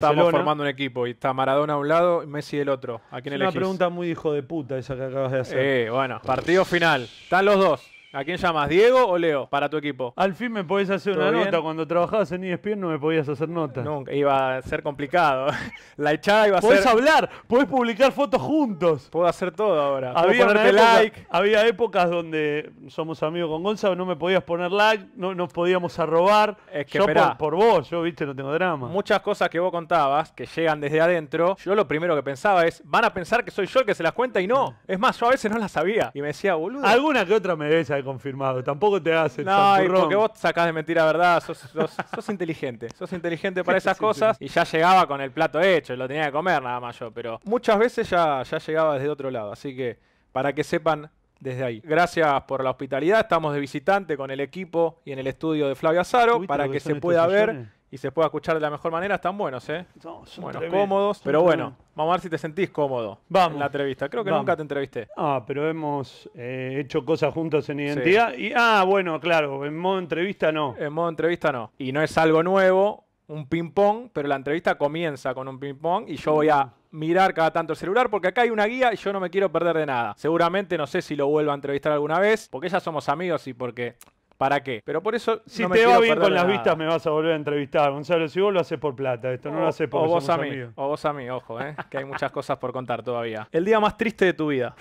Estamos formando un equipo y está Maradona a un lado y Messi del otro. ¿A quién es Una pregunta muy hijo de puta esa que acabas de hacer. Eh, bueno, partido final. Están los dos. ¿A quién llamas? ¿Diego o Leo para tu equipo? Al fin me podés hacer una nota. Cuando trabajabas en ESPN no me podías hacer nota. Nunca, iba a ser complicado. La echada iba a ser. Podés hablar, podés publicar fotos juntos. Puedo hacer todo ahora. Había ponerte like. Había épocas donde somos amigos con Gonzalo, no me podías poner like, no nos podíamos arrobar. Es que yo por, vos, yo viste, no tengo drama. Muchas cosas que vos contabas que llegan desde adentro, yo lo primero que pensaba es, van a pensar que soy yo el que se las cuenta y no. Es más, yo a veces no las sabía. Y me decía, boludo. Alguna que otra me ves confirmado. Tampoco te hace. No, y porque vos sacás de mentira verdad. Sos, sos, inteligente. Sos inteligente para esas cosas. Y ya llegaba con el plato hecho. Lo tenía que comer nada más yo. Pero muchas veces ya, ya llegaba desde otro lado. Así que para que sepan desde ahí. Gracias por la hospitalidad. Estamos de visitante con el equipo y en el estudio de Flavio Azaro para que se pueda ver y se puede escuchar de la mejor manera, están buenos, ¿eh? son cómodos, pero bueno, vamos a ver si te sentís cómodo vamos, en la entrevista. Creo que nunca te entrevisté. Ah, pero hemos eh, hecho cosas juntos en identidad. Y, ah, bueno, claro, en modo entrevista no. En modo entrevista no. Y no es algo nuevo, un ping-pong, pero la entrevista comienza con un ping-pong y yo voy a mirar cada tanto el celular porque acá hay una guía y yo no me quiero perder de nada. Seguramente no sé si lo vuelvo a entrevistar alguna vez, porque ya somos amigos y porque ¿Para qué? Pero por eso. Si te va bien con las vistas, me vas a volver a entrevistar. Gonzalo, si vos lo haces por plata, esto no lo haces por O vos a mí, o vos a mí, ojo, ¿eh? que hay muchas cosas por contar todavía. El día más triste de tu vida.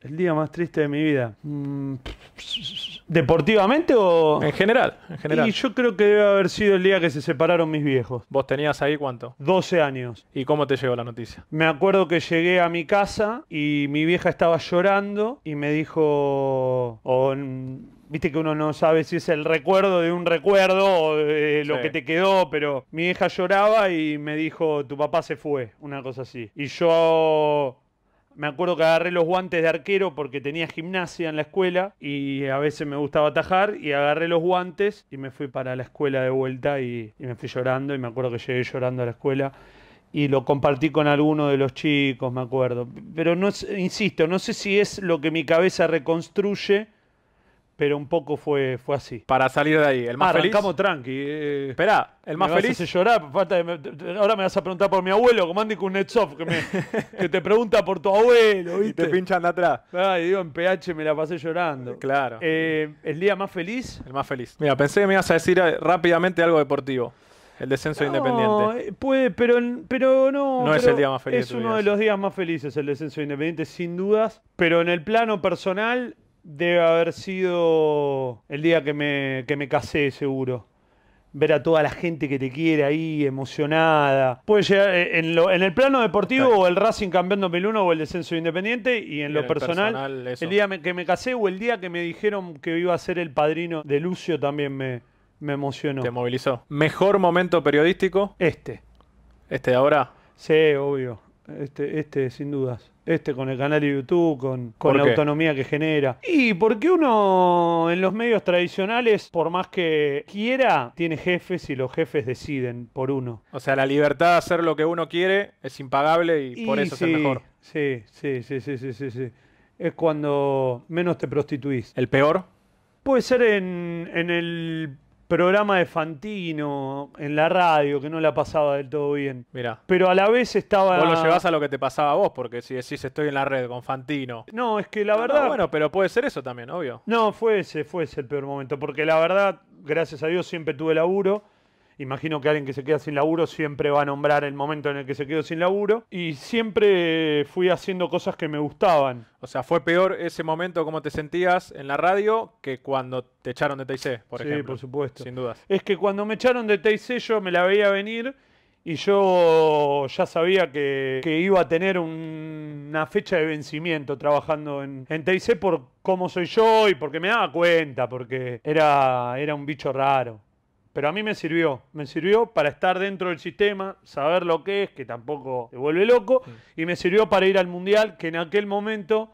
el día más triste de mi vida. Mm, ¿Deportivamente o.? En general, en general. Y yo creo que debe haber sido el día que se separaron mis viejos. ¿Vos tenías ahí cuánto? 12 años. ¿Y cómo te llegó la noticia? Me acuerdo que llegué a mi casa y mi vieja estaba llorando y me dijo viste que uno no sabe si es el recuerdo de un recuerdo o de lo que te quedó, pero mi hija lloraba y me dijo, tu papá se fue, una cosa así. Y yo me acuerdo que agarré los guantes de arquero porque tenía gimnasia en la escuela y a veces me gustaba atajar y agarré los guantes y me fui para la escuela de vuelta y, me fui llorando y me acuerdo que llegué llorando a la escuela y lo compartí con alguno de los chicos, me acuerdo. Pero no insisto, no sé si es lo que mi cabeza reconstruye pero un poco fue, fue así. Para salir de ahí, el más ah, Arrancamos tranqui. Eh. espera el más feliz. a llorar, ahora me vas a preguntar por mi abuelo, como Andy que, me- que te pregunta por tu abuelo, Y te pinchan de atrás. Ay, digo, en PH me la pasé llorando. Claro. Eh, el día más feliz. El más feliz. Mira, pensé que me ibas a decir eh, rápidamente algo deportivo. El descenso de No, independiente. puede, pero, pero no. No es el día más feliz Es uno de los días más felices el descenso Independiente, sin dudas. Pero en el plano personal, debe haber sido el día que me, me casé, seguro. Ver a toda la gente que te quiere ahí, emocionada. Puede llegar eh, en, en el plano deportivo o el Racing campeón 2001 o el descenso de independiente. Y en lo personal, el, día que me casé o el día que me dijeron que iba a ser el padrino de Lucio también me, me emocionó. Te movilizó. ¿Mejor momento periodístico? Este. ¿Este de ahora? Sí, obvio. Este, este sin dudas. Este con el canal de YouTube, con, la autonomía que genera. Y porque uno en los medios tradicionales, por más que quiera, tiene jefes y los jefes deciden por uno. O sea, la libertad de hacer lo que uno quiere es impagable y, por eso es el mejor. Sí, sí, sí, sí, sí, sí, Es cuando menos te prostituís. ¿El peor? Puede ser en, en el programa de Fantino en la radio, que no la pasaba del todo bien. Mira. Pero a la vez estaba. Vos lo llevás a lo que te pasaba a vos, porque si decís estoy en la red con Fantino. No, es que la verdad. bueno, pero puede ser eso también, obvio. No, fue ese, fue ese el peor momento, porque la verdad, gracias a Dios, siempre tuve laburo. Imagino que alguien que se queda sin laburo siempre va a nombrar el momento en el que se quedó sin laburo. Y siempre fui haciendo cosas que me gustaban. O sea, fue peor ese momento como te sentías en la radio que cuando te echaron de TIC, por ejemplo. Sí, por supuesto. Sin dudas. Es que cuando me echaron de TIC yo me la veía venir y yo ya sabía que, iba a tener una fecha de vencimiento trabajando en, en por cómo soy yo y porque me daba cuenta, porque era, era un bicho raro. Pero a mí me sirvió, me sirvió para estar dentro del sistema, saber lo que es, que tampoco te vuelve loco, y me sirvió para ir al Mundial, que en aquel momento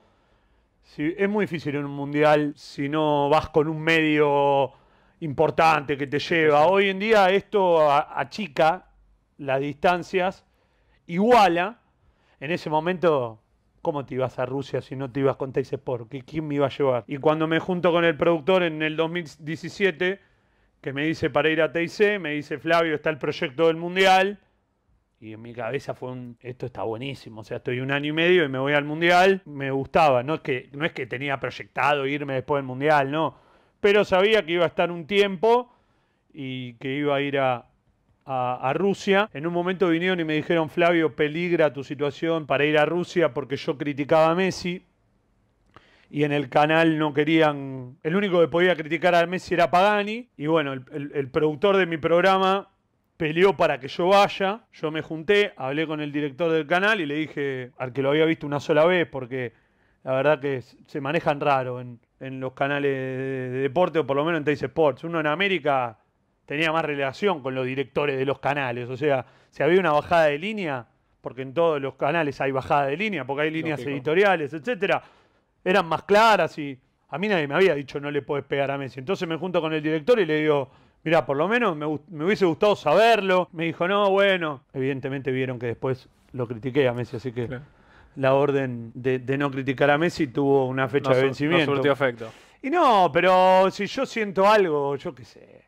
si, es muy difícil en un Mundial si no vas con un medio importante que te lleva. Hoy en día esto achica las distancias, iguala. En ese momento ¿cómo te ibas a Rusia si no te ibas con Teis Sport? ¿Quién me iba a llevar? Y cuando me junto con el productor en el 2017, que me dice para ir a TIC, me dice Flavio, está el proyecto del Mundial. Y en mi cabeza fue un, esto está buenísimo, o sea, estoy un año y medio y me voy al Mundial, me gustaba, no es que, no es que tenía proyectado irme después del Mundial, no, pero sabía que iba a estar un tiempo y que iba a ir a, a, Rusia. En un momento vinieron y me dijeron, Flavio, peligra tu situación para ir a Rusia porque yo criticaba a Messi y en el canal no querían. El único que podía criticar a Messi era Pagani. Y bueno, el, productor de mi programa peleó para que yo vaya. Yo me junté, hablé con el director del canal y le dije al que lo había visto una sola vez, porque la verdad que se manejan raro en, los canales de, deporte o por lo menos en Tays Sports. Uno en América tenía más relación con los directores de los canales. O sea, si había una bajada de línea, porque en todos los canales hay bajada de línea, porque hay líneas editoriales, etcétera eran más claras y a mí nadie me había dicho no le puedes pegar a Messi. Entonces me junto con el director y le digo, mira, por lo menos me, hubiese gustado saberlo. Me dijo, no, bueno. Evidentemente vieron que después lo critiqué a Messi, así que la orden de, no criticar a Messi tuvo una fecha de vencimiento. Y no, pero si yo siento algo, yo qué sé.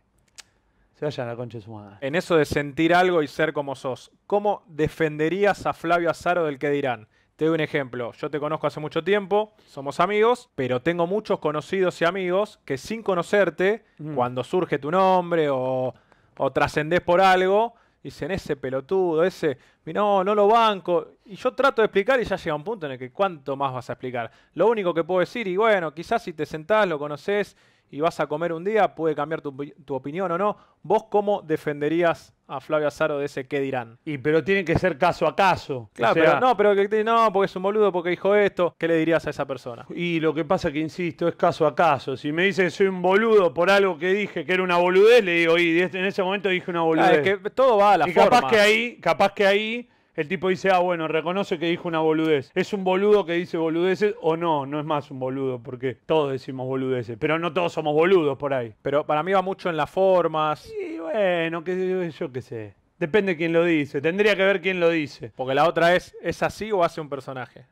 Se vayan a la concha de En eso de sentir algo y ser como sos, ¿cómo defenderías a Flavio Azaro del que dirán? Te doy un ejemplo, yo te conozco hace mucho tiempo, somos amigos, pero tengo muchos conocidos y amigos que sin conocerte, mm. cuando surge tu nombre o, o trascendés por algo, dicen ese pelotudo, ese, no, no lo banco. Y yo trato de explicar y ya llega un punto en el que cuánto más vas a explicar. Lo único que puedo decir, y bueno, quizás si te sentás, lo conoces y vas a comer un día, puede cambiar tu, tu opinión o no. ¿Vos cómo defenderías a Flavio Azaro de ese qué dirán. Y pero tiene que ser caso a caso. Claro, pero no, pero que no, porque es un boludo, porque dijo esto, ¿qué le dirías a esa persona? Y lo que pasa que insisto, es caso a caso. Si me dice que soy un boludo por algo que dije que era una boludez, le digo, y en ese momento dije una boludez. que todo va a la y forma. capaz que ahí, capaz que ahí el tipo dice, ah, bueno, reconoce que dijo una boludez. ¿Es un boludo que dice boludeces o no? No es más un boludo, porque todos decimos boludeces, pero no todos somos boludos por ahí. Pero para mí va mucho en las formas. Y bueno, yo qué sé. Depende quién lo dice. Tendría que ver quién lo dice. Porque la otra es, ¿es así o hace un personaje?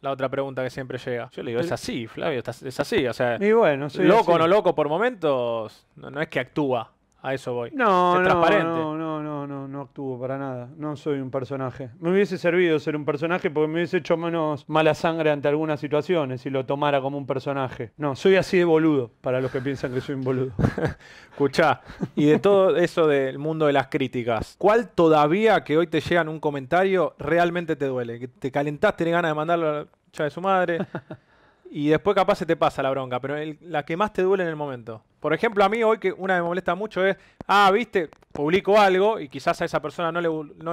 La otra pregunta que siempre llega. Yo le digo, es así, Flavio, es así. O sea, y bueno, loco o no loco por momentos, no es que actúa. A eso voy. No, no, no, no, no, actúo para nada. No soy un personaje. Me hubiese servido ser un personaje porque me hubiese hecho menos mala sangre ante algunas situaciones si lo tomara como un personaje. No, soy así de boludo, para los que piensan que soy un boludo. Escuchá, y de todo eso del mundo de las críticas, ¿cuál todavía que hoy te llegan un comentario realmente te duele? Que te calentaste, tenés ganas de mandarlo a la de su madre. Y después capaz se te pasa la bronca, pero la que más te duele en el momento. Por ejemplo, a mí hoy que una me molesta mucho es, ah, viste, publico algo y quizás a esa persona no le,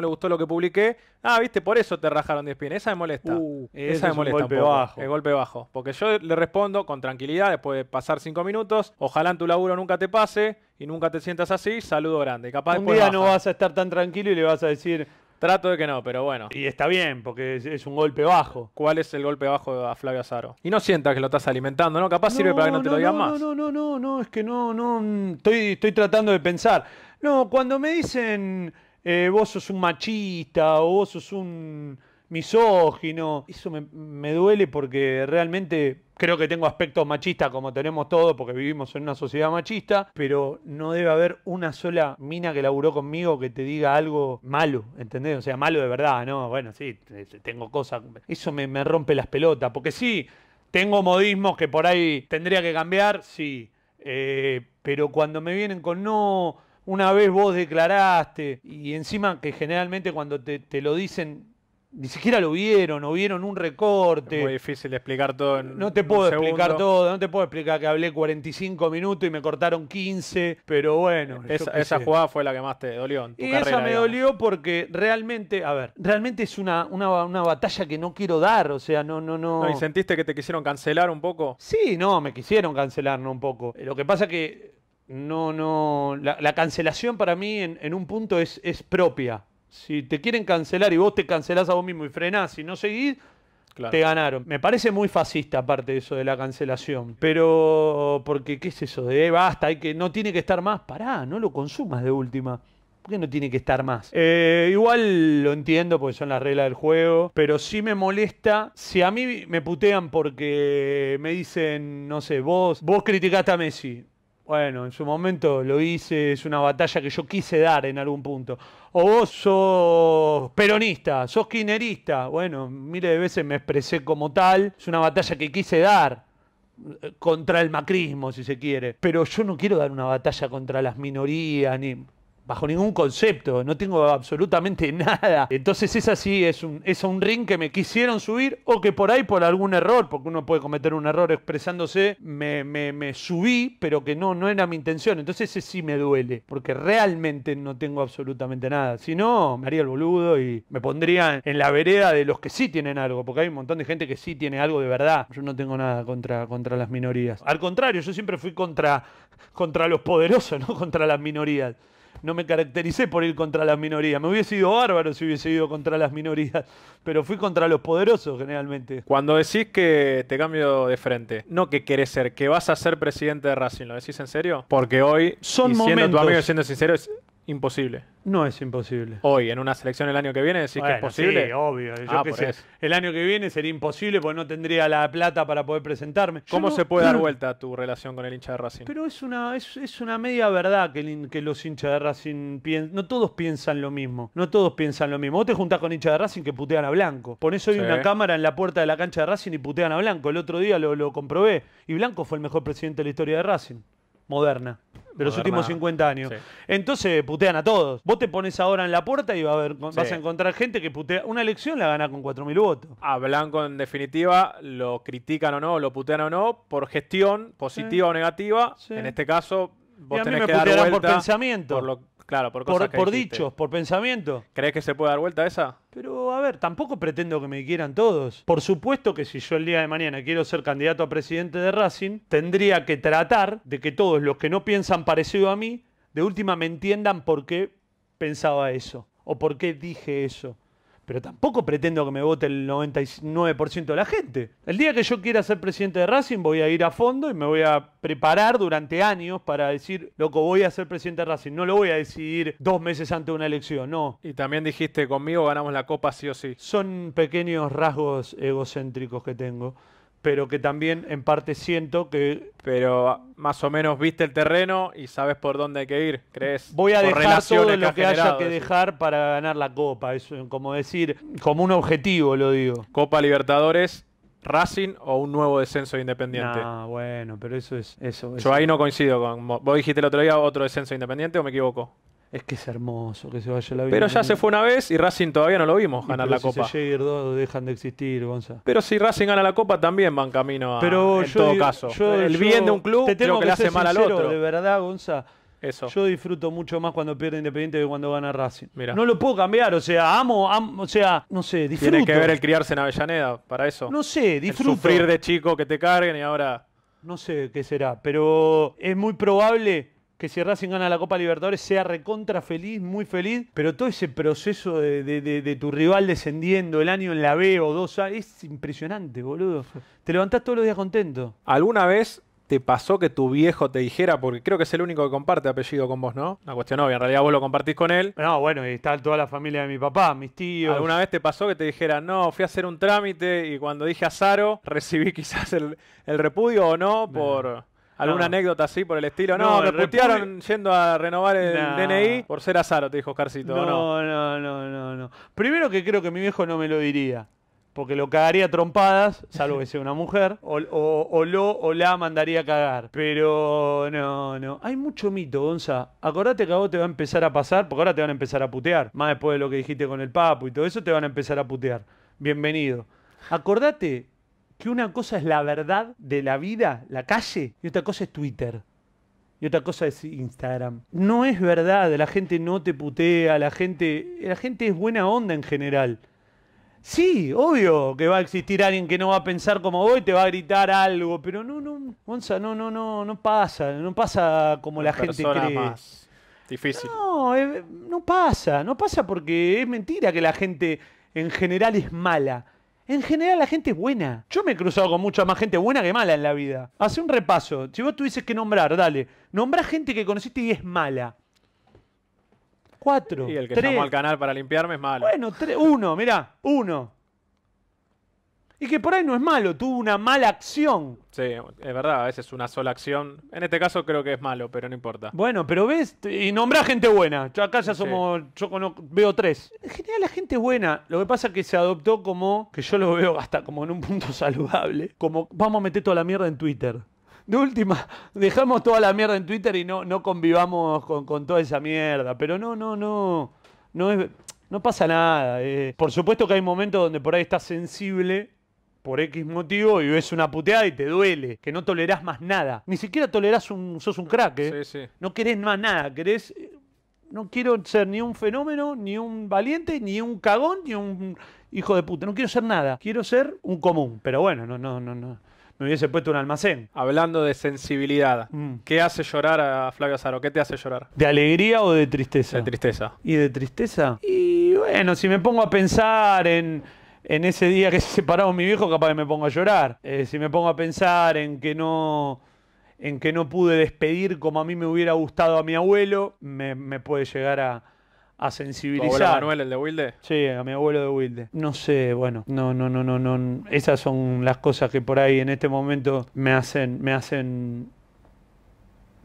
gustó lo que publiqué. Ah, viste, por eso te rajaron de pines. Esa me molesta. Uh, esa me molesta. Un golpe bajo. El golpe bajo. Porque yo le respondo con tranquilidad después de pasar cinco minutos. Ojalá en tu laburo nunca te pase y nunca te sientas así. Saludo grande. Capaz un día no vas a estar tan tranquilo y le vas a decir, Trato de que no, pero bueno. Y está bien, porque es, un golpe bajo. ¿Cuál es el golpe bajo a Flavio Azaro? Y no sientas que lo estás alimentando, ¿no? Capaz sirve para que no, te lo digan más. No, no, no, no, no, es que no, no. Estoy, estoy tratando de pensar. No, cuando me dicen eh, vos sos un machista o vos sos un misógino. Eso me, me, duele porque realmente creo que tengo aspectos machistas como tenemos todos porque vivimos en una sociedad machista, pero no debe haber una sola mina que laburó conmigo que te diga algo malo, ¿entendés? O sea, malo de verdad, ¿no? Bueno, sí, tengo cosas. Eso me, rompe las pelotas, porque sí, tengo modismos que por ahí tendría que cambiar, sí, eh, pero cuando me vienen con no... Una vez vos declaraste y encima que generalmente cuando te, te lo dicen ni siquiera lo vieron o vieron un recorte. Es muy difícil explicar todo No te puedo explicar todo, no te puedo explicar que hablé 45 minutos y me cortaron 15, pero bueno. esa jugada fue la que más te dolió. y esa me dolió porque realmente, a ver, realmente es una, una, batalla que no quiero dar, o sea, no, no, no. ¿Y sentiste que te quisieron cancelar un poco? Sí, no, me quisieron cancelar un poco. Lo que pasa que no, no, la, cancelación para mí en, un punto es propia. Si te quieren cancelar y vos te cancelás a vos mismo y frenás y no seguís, te ganaron. Me parece muy fascista aparte eso de la cancelación, pero porque qué es eso de eh, basta, hay que no tiene que estar más, pará, no lo consumas de última. ¿Por qué no tiene que estar más? Eh, igual lo entiendo porque son las reglas del juego, pero sí me molesta si a mí me putean porque me dicen, no sé, vos vos criticaste a Messi, bueno, en su momento lo hice, es una batalla que yo quise dar en algún punto. O vos sos peronista, sos quinerista. Bueno, miles de veces me expresé como tal. Es una batalla que quise dar eh, contra el macrismo, si se quiere. Pero yo no quiero dar una batalla contra las minorías, ni bajo ningún concepto, no tengo absolutamente nada. Entonces esa sí es un, es un ring que me quisieron subir o que por ahí por algún error, porque uno puede cometer un error expresándose, me, subí, pero que no, no era mi intención. Entonces ese sí me duele, porque realmente no tengo absolutamente nada. Si no, me haría el boludo y me pondría en la vereda de los que sí tienen algo, porque hay un montón de gente que sí tiene algo de verdad. Yo no tengo nada contra, contra las minorías. Al contrario, yo siempre fui contra, contra los poderosos, no contra las minorías no me caractericé por ir contra las minorías. Me hubiese ido bárbaro si hubiese ido contra las minorías, pero fui contra los poderosos generalmente. Cuando decís que te cambio de frente, no que querés ser, que vas a ser presidente de Racing, ¿lo decís en serio? Porque hoy, son siendo tu amigo siendo sincero, imposible. No es imposible. Hoy, en una selección el año que viene, decís que es posible. Sí, obvio. Ah, el año que viene sería imposible porque no tendría la plata para poder presentarme. ¿Cómo se puede dar vuelta tu relación con el hincha de Racing? Pero es una, es, es una media verdad que, los hinchas de Racing No todos piensan lo mismo. No todos piensan lo mismo. Vos te juntás con hinchas de Racing que putean a Blanco. Ponés hoy una cámara en la puerta de la cancha de Racing y putean a Blanco. El otro día lo, lo comprobé. Y Blanco fue el mejor presidente de la historia de Racing. Moderna de los últimos 50 años. Entonces putean a todos. Vos te pones ahora en la puerta y va a ver, vas a encontrar gente que putea. Una elección la gana con 4.000 votos. A Blanco, en definitiva, lo critican o no, lo putean o no, por gestión positiva o negativa. En este caso, vos tenés que dar por pensamiento. Claro, por cosas Por, por dichos, por pensamiento ¿Crees que se puede dar vuelta a esa? Pero a ver, tampoco pretendo que me quieran todos. Por supuesto que si yo el día de mañana quiero ser candidato a presidente de Racing, tendría que tratar de que todos los que no piensan parecido a mí, de última me entiendan por qué pensaba eso o por qué dije eso. Pero tampoco pretendo que me vote el 99% de la gente. El día que yo quiera ser presidente de Racing voy a ir a fondo y me voy a preparar durante años para decir, loco, voy a ser presidente de Racing. No lo voy a decidir dos meses antes de una elección, no. Y también dijiste, conmigo ganamos la copa sí o sí. Son pequeños rasgos egocéntricos que tengo pero que también en parte siento que... Pero más o menos viste el terreno y sabes por dónde hay que ir, ¿crees? Voy a dejar todo lo que, haya que dejar para ganar la Copa, es como decir, como un objetivo lo digo. Copa Libertadores Racing o un nuevo descenso independiente. Ah, bueno, pero eso es eso. Yo ahí no coincido con. ¿Vos dijiste el otro día otro descenso independiente o me equivoco? Es que es hermoso que se vaya la vida. Pero ya se fue una vez y Racing todavía no lo vimos ganar la Copa. Si llega dos dejan de existir, Gonza. Pero si Racing gana la Copa también van camino a, Pero en todo caso. el bien de un club creo que, le hace mal al otro. De verdad, Gonza. Eso. Yo disfruto mucho más cuando pierde Independiente que cuando gana Racing. mira No lo puedo cambiar, o sea, amo, o sea, no sé, disfruto. Tiene que ver el criarse en Avellaneda para eso. No sé, disfruto. sufrir de chico que te carguen y ahora... No sé qué será, pero es muy probable que si Racing gana la Copa Libertadores sea recontra feliz, muy feliz, pero todo ese proceso de, tu rival descendiendo el año en la B o 2 A, es impresionante, boludo. Te levantás todos los días contento. ¿Alguna vez te pasó que tu viejo te dijera, porque creo que es el único que comparte apellido con vos, ¿no? Una cuestión obvia, en realidad vos lo compartís con él. No, bueno, y está toda la familia de mi papá, mis tíos. ¿Alguna vez te pasó que te dijera, no, fui a hacer un trámite y cuando dije a Zaro recibí quizás el, repudio o no por... ¿Alguna anécdota así por el estilo? No, me putearon yendo a renovar el DNI por ser azaro, te dijo Oscarcito. No, no, no, no, no. Primero que creo que mi viejo no me lo diría. Porque lo cagaría trompadas, salvo que sea una mujer, o, lo o la mandaría a cagar. Pero no, no. Hay mucho mito, Gonza. Acordate que a vos te va a empezar a pasar, porque ahora te van a empezar a putear. Más después de lo que dijiste con el papu y todo eso, te van a empezar a putear. Bienvenido. Acordate que una cosa es la verdad de la vida, la calle, y otra cosa es Twitter. Y otra cosa es Instagram. No es verdad, la gente no te putea, la gente, la gente es buena onda en general. Sí, obvio que va a existir alguien que no va a pensar como vos y te va a gritar algo, pero no, no, no, no, no, no pasa, no pasa como la, gente cree. Más difícil. No, eh, no pasa, no pasa porque es mentira que la gente en general es mala. En general la gente es buena. Yo me he cruzado con mucha más gente buena que mala en la vida. Hace un repaso. Si vos tuvieses que nombrar, dale. Nombra gente que conociste y es mala. Cuatro. Y el que llamó al canal para limpiarme es malo. Bueno, tres, uno, mirá. Uno. Y que por ahí no es malo, tuvo una mala acción. Sí, es verdad, a veces una sola acción. En este caso creo que es malo, pero no importa. Bueno, pero ves, y nombrá gente buena. Yo acá ya somos, yo conozco, veo tres. En general la gente buena, lo que pasa es que se adoptó como, que yo lo veo hasta como en un punto saludable, como vamos a meter toda la mierda en Twitter. De última, dejamos toda la mierda en Twitter y no, no convivamos con, toda esa mierda. Pero no, no, no. No No pasa nada. Eh. por supuesto que hay momentos donde por ahí está sensible por X motivo y ves una puteada y te duele, que no tolerás más nada. Ni siquiera tolerás un. sos un crack, ¿eh? Sí, sí. No querés más nada, querés. No quiero ser ni un fenómeno, ni un valiente, ni un cagón, ni un hijo de puta. No quiero ser nada. Quiero ser un común. Pero bueno, no, no, no, no me hubiese puesto un almacén. Hablando de sensibilidad, mm. ¿qué hace llorar a Flavio Azaro? ¿Qué te hace llorar? ¿De alegría o de tristeza? De tristeza. ¿Y de tristeza? Y bueno, si me pongo a pensar en en ese día que se separaron mi viejo, capaz que me pongo a llorar. Eh, si me pongo a pensar en que no en que no pude despedir como a mí me hubiera gustado a mi abuelo, me, puede llegar a, a sensibilizar. ¿Tu abuelo Manuel, el de Wilde? Sí, a mi abuelo de Wilde. No sé, bueno, no, no, no, no, no. Esas son las cosas que por ahí en este momento me hacen, me hacen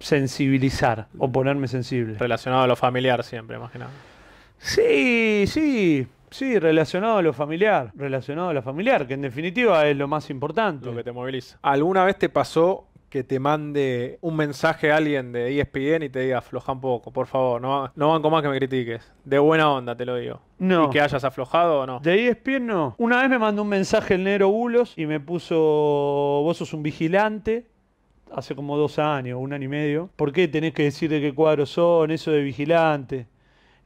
sensibilizar o ponerme sensible. Relacionado a lo familiar siempre, nada. Sí, sí. Sí, relacionado a lo familiar, relacionado a lo familiar, que en definitiva es lo más importante. Lo que te moviliza. ¿Alguna vez te pasó que te mande un mensaje a alguien de ESPN y te diga afloja un poco, por favor, no, no con más que me critiques. De buena onda, te lo digo. No. ¿Y que hayas aflojado o no? De ESPN no. Una vez me mandó un mensaje el negro Bulos y me puso, vos sos un vigilante. Hace como dos años, un año y medio. ¿Por qué tenés que decir de qué cuadros son, eso de vigilante?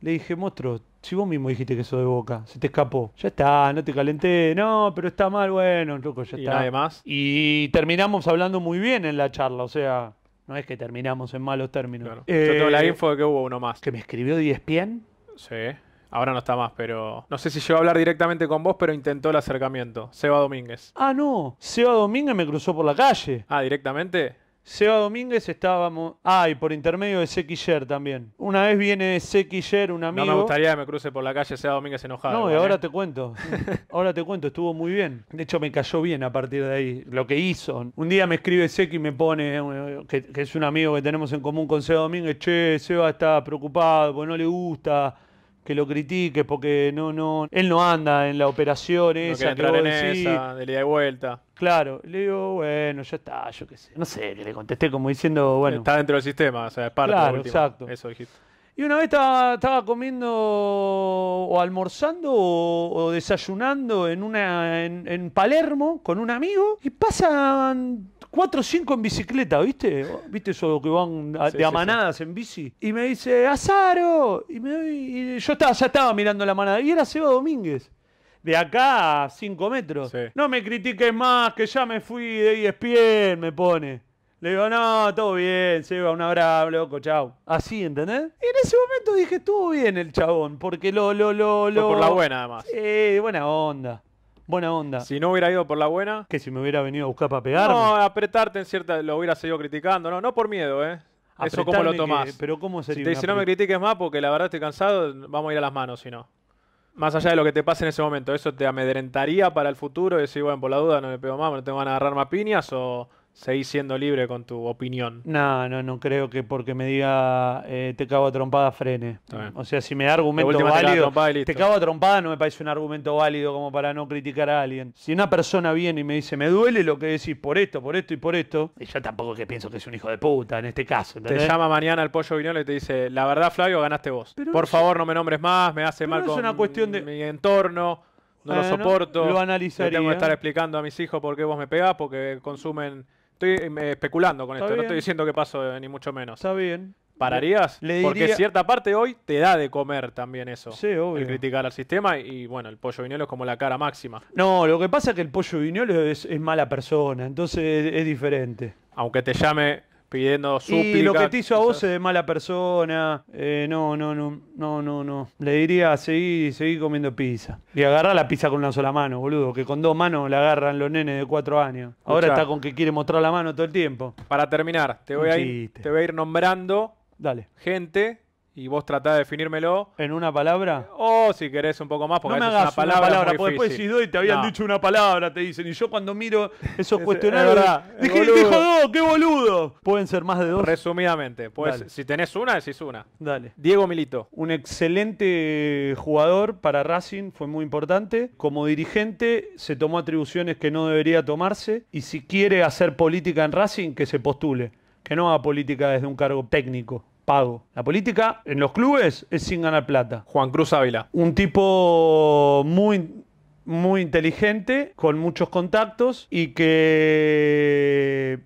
Le dije, monstruo, si vos mismo dijiste que de boca, se te escapó. Ya está, no te calenté, no, pero está mal, bueno, loco, ya y está. Además. Y terminamos hablando muy bien en la charla, o sea, no es que terminamos en malos términos. Yo tengo la eh, info de que hubo uno más. ¿Que me escribió Diespien? Sí. Ahora no está más, pero. No sé si llegó a hablar directamente con vos, pero intentó el acercamiento. Seba Domínguez. Ah, no. Seba Domínguez me cruzó por la calle. Ah, directamente. Seba Domínguez estábamos. ay, ah, por intermedio de Sequiller también. Una vez viene Sequiller, un amigo. No me gustaría que me cruce por la calle Seba Domínguez enojado. No, y ahora te cuento. ahora te cuento, estuvo muy bien. De hecho, me cayó bien a partir de ahí lo que hizo. Un día me escribe Sequi y me pone, eh, que, que, es un amigo que tenemos en común con Seba Domínguez, che, Seba está preocupado porque no le gusta que lo critique, porque no, no, él no anda en la operación esa. en de ida y vuelta. Claro, le digo, bueno, ya está, yo qué sé. No sé, que le contesté como diciendo, bueno. Está dentro del sistema, o sea, es parte claro, de exacto. Eso dijiste. Y una vez estaba, estaba comiendo o almorzando o, desayunando en, una, en Palermo con un amigo y pasan 4 o 5 en bicicleta, ¿viste? ¿Viste eso que van de amanadas en bici? Y me dice, Azaro. Y, yo estaba, ya estaba mirando la manada. Y era Seba Domínguez. De acá a 5 metros. No me critiques más, que ya me fui de pies, me pone. Le digo, no, todo bien, Seba, un abrazo, loco, chao. Así, ¿entendés? Y en ese momento dije, estuvo bien el chabón, porque lo, lo, lo, lo... por la buena, además. Sí, buena onda buena onda. Si no hubiera ido por la buena. Que si me hubiera venido a buscar para pegarme. No, apretarte en cierta. Lo hubiera seguido criticando, no, no por miedo, ¿eh? Eso como lo tomás. pero cómo sería. Si te dice no me critiques más porque la verdad estoy cansado, vamos a ir a las manos, si no. Más allá de lo que te pase en ese momento, ¿eso te amedrentaría para el futuro? Y decir, bueno, por la duda no le pego más, no tengo van a agarrar más piñas o. Seguís siendo libre con tu opinión. No, no, no creo que porque me diga eh, te cago a trompada frene. O sea, si me da argumento válido, te, cago a trompada no me parece un argumento válido como para no criticar a alguien. Si una persona viene y me dice, me duele lo que decís por esto, por esto y por esto, y yo tampoco que pienso que es un hijo de puta en este caso. Te llama mañana el pollo vinolo y te dice, la verdad Flavio, ganaste vos. por favor, no me nombres más, me hace mal con es una cuestión de... mi entorno no lo ah, soporto. lo analizaría. tengo que estar explicando a mis hijos por qué vos me pegás, porque consumen Estoy eh, especulando con esto, no estoy diciendo que pasó, ni mucho menos. Está bien. ¿Pararías? Porque cierta parte hoy te da de comer también eso. Sí, obvio. El criticar al sistema y, bueno, el pollo viñolo es como la cara máxima. No, lo que pasa es que el pollo viñolo es, mala persona, entonces es diferente. Aunque te llame pidiendo pizza. Y lo que te hizo a vos es de mala persona. Eh, no, no, no, no, no, no. Le diría, seguí, seguí comiendo pizza. Y agarra la pizza con una sola mano, boludo. Que con dos manos la agarran los nenes de cuatro años. Ahora está con que quiere mostrar la mano todo el tiempo. Para terminar, te voy, a ir, te voy a ir nombrando Dale. gente y vos tratás de definírmelo. ¿En una palabra? O si querés un poco más, porque no me hagas una palabra. Una palabra dos después te habían dicho una palabra, te dicen. Y yo cuando miro esos cuestionarios. Es dije, dijo dos, qué boludo. Pueden ser más de dos. Resumidamente, pues si tenés una, decís una. Dale. Diego Milito. Un excelente jugador para Racing, fue muy importante. Como dirigente, se tomó atribuciones que no debería tomarse. Y si quiere hacer política en Racing, que se postule. Que no haga política desde un cargo técnico pago. La política en los clubes es sin ganar plata. Juan Cruz Ávila. Un tipo muy muy inteligente, con muchos contactos y que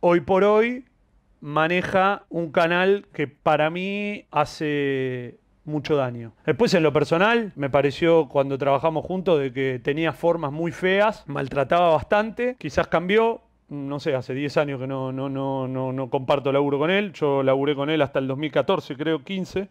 hoy por hoy maneja un canal que para mí hace mucho daño. Después en lo personal me pareció cuando trabajamos juntos de que tenía formas muy feas, maltrataba bastante, quizás cambió, no sé, hace 10 años que no, no, no, no, no comparto laburo con él. Yo laburé con él hasta el 2014, creo, 15,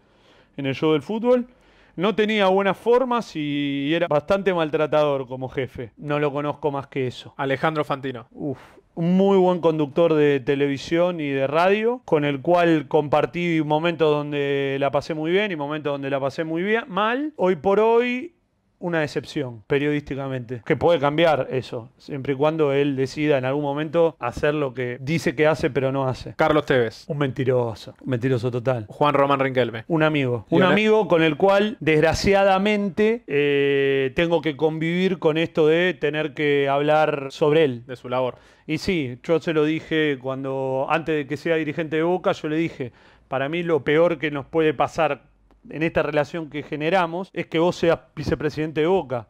en el show del fútbol. No tenía buenas formas y era bastante maltratador como jefe. No lo conozco más que eso. Alejandro Fantino. Uf, un muy buen conductor de televisión y de radio, con el cual compartí momentos donde la pasé muy bien y momentos donde la pasé muy bien, mal. Hoy por hoy una decepción, periodísticamente, que puede cambiar eso, siempre y cuando él decida en algún momento hacer lo que dice que hace pero no hace. Carlos Tevez. Un mentiroso, un mentiroso total. Juan Román Rinquelme. Un amigo. Un amigo con el cual, desgraciadamente, eh, tengo que convivir con esto de tener que hablar sobre él. De su labor. Y sí, yo se lo dije cuando, antes de que sea dirigente de Boca, yo le dije, para mí lo peor que nos puede pasar en esta relación que generamos es que vos seas vicepresidente de Boca.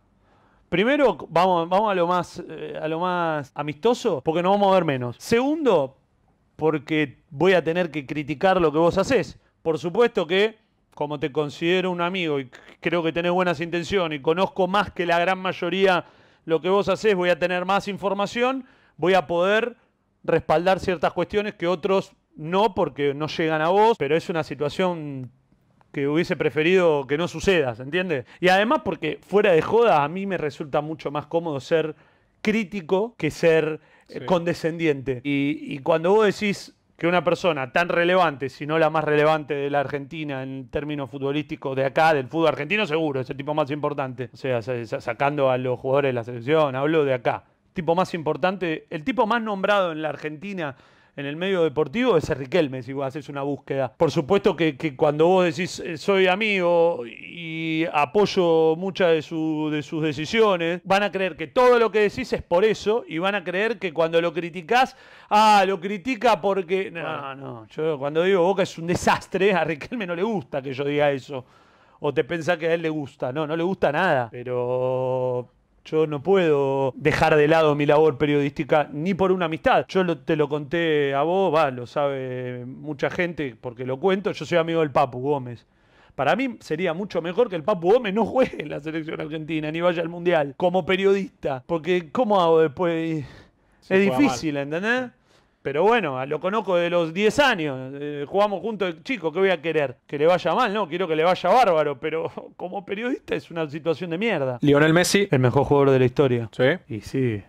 Primero, vamos, vamos a, lo más, eh, a lo más amistoso, porque nos vamos a ver menos. Segundo, porque voy a tener que criticar lo que vos haces. Por supuesto que, como te considero un amigo y creo que tenés buenas intenciones y conozco más que la gran mayoría lo que vos haces, voy a tener más información, voy a poder respaldar ciertas cuestiones que otros no, porque no llegan a vos, pero es una situación que hubiese preferido que no suceda, ¿entiendes? Y además porque fuera de joda a mí me resulta mucho más cómodo ser crítico que ser eh, condescendiente. Y, y cuando vos decís que una persona tan relevante, si no la más relevante de la Argentina en términos futbolísticos de acá, del fútbol argentino, seguro, es el tipo más importante. O sea, sacando a los jugadores de la selección, hablo de acá. Tipo más importante, el tipo más nombrado en la Argentina en el medio deportivo es Riquelme, si vos haces una búsqueda. Por supuesto que, cuando vos decís eh, soy amigo y apoyo muchas de, de sus decisiones, van a creer que todo lo que decís es por eso y van a creer que cuando lo criticás, ah, lo critica porque... No, no, yo cuando digo Boca es un desastre, a Riquelme no le gusta que yo diga eso. O te pensás que a él le gusta. No, no le gusta nada. Pero yo no puedo dejar de lado mi labor periodística ni por una amistad. Yo te lo conté a vos, lo sabe mucha gente porque lo cuento. Yo soy amigo del Papu Gómez. Para mí sería mucho mejor que el Papu Gómez no juegue en la selección argentina ni vaya al mundial como periodista. Porque, ¿cómo hago después? es difícil, ¿entendés? Pero bueno, lo conozco de los 10 años. Eh, jugamos juntos, chico, ¿qué voy a querer? Que le vaya mal, ¿no? Quiero que le vaya bárbaro, pero como periodista es una situación de mierda. Lionel Messi. El mejor jugador de la historia. Sí. Y sí.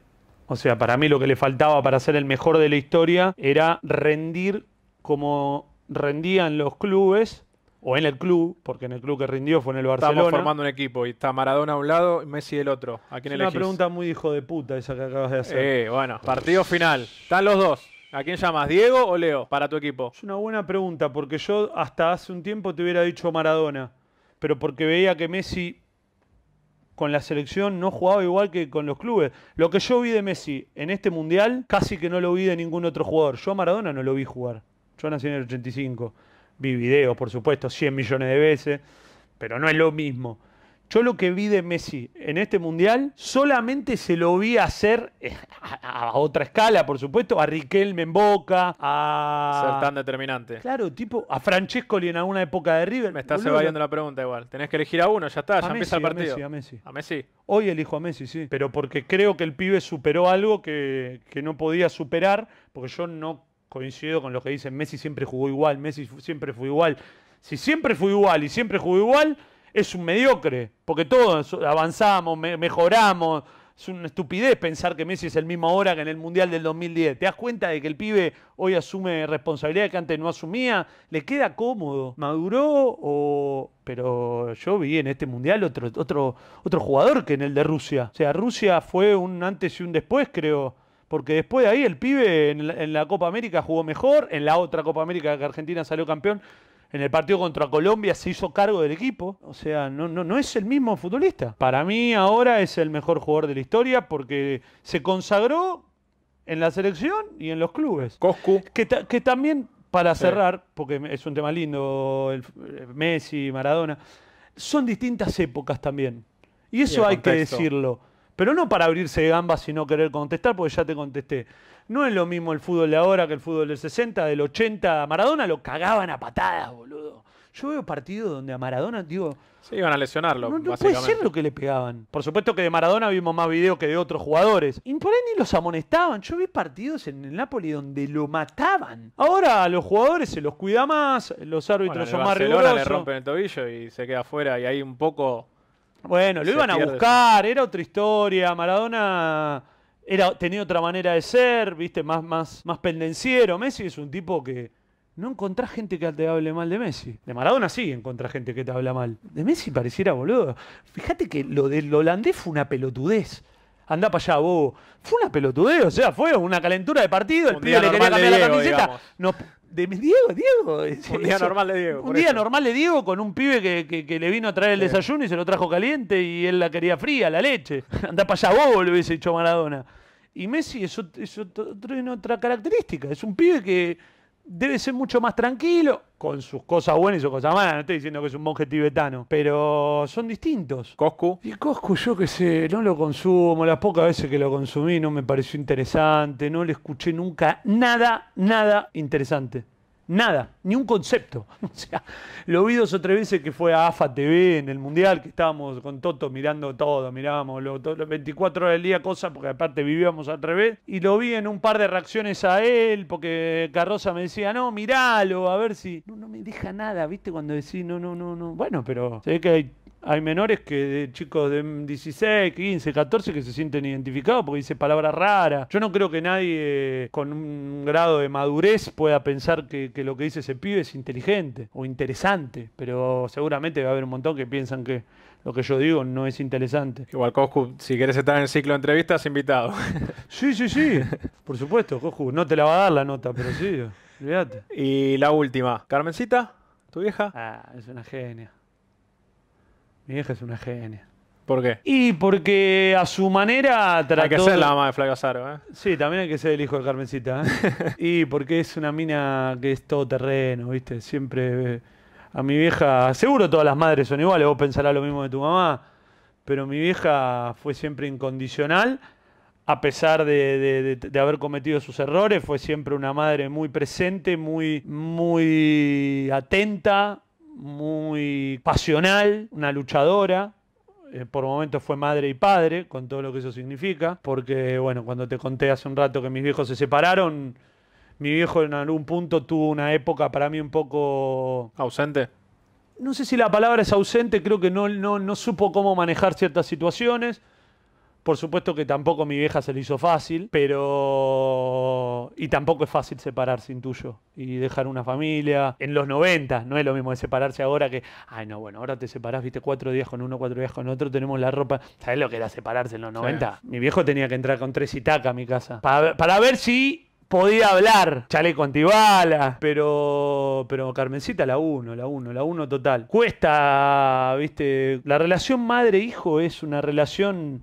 O sea, para mí lo que le faltaba para ser el mejor de la historia era rendir como rendían los clubes o en el club, porque en el club que rindió fue en el Barcelona. Estamos formando un equipo y está Maradona a un lado y Messi del otro. ¿A es Una pregunta muy hijo de puta esa que acabas de hacer. Eh, bueno, partido final. Están los dos. ¿A quién llamas, Diego o Leo, para tu equipo? Es una buena pregunta, porque yo hasta hace un tiempo te hubiera dicho Maradona, pero porque veía que Messi con la selección no jugaba igual que con los clubes. Lo que yo vi de Messi en este mundial, casi que no lo vi de ningún otro jugador. Yo a Maradona no lo vi jugar. Yo nací en el 85. Vi videos, por supuesto, 100 millones de veces, pero no es lo mismo. Yo lo que vi de Messi en este mundial solamente se lo vi hacer eh, a, otra escala, por supuesto, a Riquelme en Boca, a ser tan determinante. Claro, tipo a y en alguna época de River. Me estás evadiendo la pregunta igual. Tenés que elegir a uno, ya está, ya empieza el partido. A Messi, a Messi. A Messi. Hoy elijo a Messi, sí, pero porque creo que el pibe superó algo que, que no podía superar, porque yo no coincido con lo que dicen, Messi siempre jugó igual, Messi siempre fue igual. Si siempre fue igual y siempre jugó igual, es un mediocre, porque todos avanzamos, mejoramos. Es una estupidez pensar que Messi es el mismo ahora que en el Mundial del 2010. ¿Te das cuenta de que el pibe hoy asume responsabilidades que antes no asumía? ¿Le queda cómodo? ¿Maduró o...? Pero yo vi en este Mundial otro, otro, otro jugador que en el de Rusia. O sea, Rusia fue un antes y un después, creo. Porque después de ahí el pibe en la Copa América jugó mejor, en la otra Copa América que Argentina salió campeón en el partido contra Colombia se hizo cargo del equipo. O sea, no, no, no es el mismo futbolista. Para mí ahora es el mejor jugador de la historia porque se consagró en la selección y en los clubes. Coscu. Que, también, para cerrar, porque es un tema lindo, el, eh, Messi, Maradona, son distintas épocas también. Y eso hay que decirlo. Pero no para abrirse de gambas y no querer contestar, porque ya te contesté. No es lo mismo el fútbol de ahora que el fútbol del 60, del 80. Maradona lo cagaban a patadas, boludo. Yo veo partidos donde a Maradona, digo. Se iban a lesionarlo. No, no puede ser lo que le pegaban. Por supuesto que de Maradona vimos más videos que de otros jugadores. Y por ahí ni los amonestaban. Yo vi partidos en el Napoli donde lo mataban. Ahora a los jugadores se los cuida más, los árbitros son más rigurosos. le rompen el tobillo y se queda afuera. Y ahí un poco bueno, lo iban a buscar, era otra historia. Maradona era, tenía otra manera de ser, viste, más, más, más pendenciero. Messi es un tipo que no encontrás gente que te hable mal de Messi. De Maradona sí encontrás gente que te habla mal. De Messi pareciera boludo. Fíjate que lo del holandés fue una pelotudez. Andá para allá, vos. Fue una pelotudez, o sea, fue una calentura de partido. el pibe le quería cambiar la camiseta de Diego, Diego. un día normal de Diego. Un día normal de Diego con un pibe que, le vino a traer el desayuno y se lo trajo caliente y él la quería fría, la leche. Anda para allá vos, le hubiese dicho Maradona. Y Messi eso es otra característica. Es un pibe que debe ser mucho más tranquilo, con sus cosas buenas y sus cosas malas. No estoy diciendo que es un monje tibetano, pero son distintos. Coscu. Y Coscu, yo que sé, no lo consumo. Las pocas veces que lo consumí no me pareció interesante. No le escuché nunca nada, nada interesante. Nada, ni un concepto. O sea, lo vi dos o tres veces que fue a AFA TV en el Mundial, que estábamos con Toto mirando todo, mirábamos 24 horas del día, cosas, porque aparte vivíamos al revés. Y lo vi en un par de reacciones a él, porque Carroza me decía, no, miralo, a ver si. No, no me deja nada, ¿viste? Cuando decís, no, no, no, no. Bueno, pero se ve que hay hay menores que de chicos de 16, 15, 14 que se sienten identificados porque dice palabras raras. Yo no creo que nadie con un grado de madurez pueda pensar que, lo que dice ese pibe es inteligente o interesante, pero seguramente va a haber un montón que piensan que lo que yo digo no es interesante. Igual, Coscu, si quieres estar en el ciclo de entrevistas, invitado. Sí, sí, sí. Por supuesto, Coscu. No te la va a dar la nota, pero sí. Olvídate. Y la última. Carmencita, tu vieja. Ah, es una genia. Mi vieja es una genia. ¿Por qué? Y porque a su manera trató... Hay que ser la mamá de Flacasaro, ¿eh? Sí, también hay que ser el hijo de Carmencita. ¿eh? y porque es una mina que es todo terreno, ¿viste? Siempre... a mi vieja... Seguro todas las madres son iguales, vos pensarás lo mismo de tu mamá. Pero mi vieja fue siempre incondicional, a pesar de, de, de haber cometido sus errores. Fue siempre una madre muy presente, muy, muy atenta, muy pasional, una luchadora, eh, por momentos fue madre y padre, con todo lo que eso significa, porque bueno, cuando te conté hace un rato que mis viejos se separaron, mi viejo en algún punto tuvo una época para mí un poco... Ausente. No sé si la palabra es ausente, creo que no, no, no supo cómo manejar ciertas situaciones. Por supuesto que tampoco mi vieja se lo hizo fácil, pero... Y tampoco es fácil separarse, tuyo y dejar una familia. En los 90, no es lo mismo de separarse ahora que, ay, no, bueno, ahora te separás, viste, cuatro días con uno, cuatro días con otro, tenemos la ropa. ¿sabes lo que era separarse en los 90? Mi viejo tenía que entrar con tres y a mi casa, para, ver si podía hablar. Chaleco antibala. Pero. Pero Carmencita la uno, la uno, la uno total. Cuesta, viste. La relación madre-hijo es una relación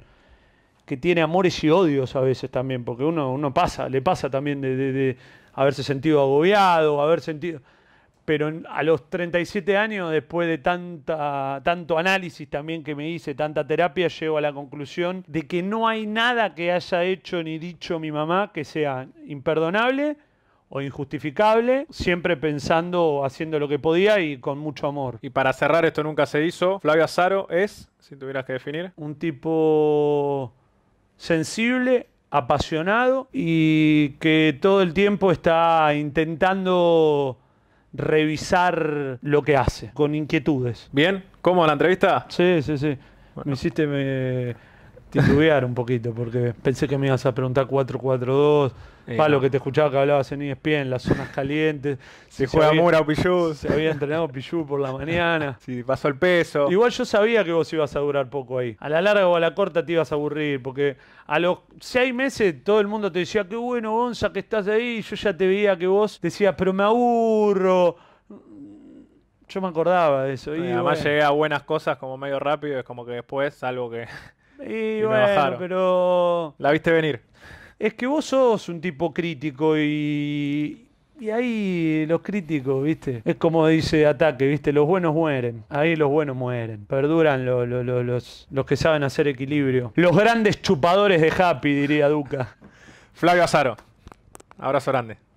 que tiene amores y odios a veces también, porque uno, uno pasa, le pasa también de, haberse sentido agobiado, haber sentido... Pero a los 37 años, después de tanta, tanto análisis también que me hice, tanta terapia, llego a la conclusión de que no hay nada que haya hecho ni dicho mi mamá que sea imperdonable o injustificable, siempre pensando, haciendo lo que podía y con mucho amor. Y para cerrar, esto nunca se hizo, Flavio Azaro es, si tuvieras que definir, un tipo sensible, apasionado y que todo el tiempo está intentando revisar lo que hace, con inquietudes. ¿Bien? ¿Cómo la entrevista? Sí, sí, sí. Me hiciste... Me titubear un poquito, porque pensé que me ibas a preguntar 442. 4 2 que te escuchaba que hablabas en en las zonas calientes. Se si juega Mura o Pichu. Se había entrenado Pichu por la mañana. Si pasó el peso. Igual yo sabía que vos ibas a durar poco ahí. A la larga o a la corta te ibas a aburrir, porque a los seis meses todo el mundo te decía, qué bueno, Gonza, que estás ahí. yo ya te veía que vos decías, pero me aburro. Yo me acordaba de eso. Y, además llegué a buenas cosas como medio rápido, es como que después, algo que y, bueno, pero. La viste venir. Es que vos sos un tipo crítico y. Y ahí los críticos, ¿viste? Es como dice Ataque, ¿viste? Los buenos mueren. Ahí los buenos mueren. Perduran los, los que saben hacer equilibrio. Los grandes chupadores de Happy, diría Duca. Flavio Azaro. Abrazo grande.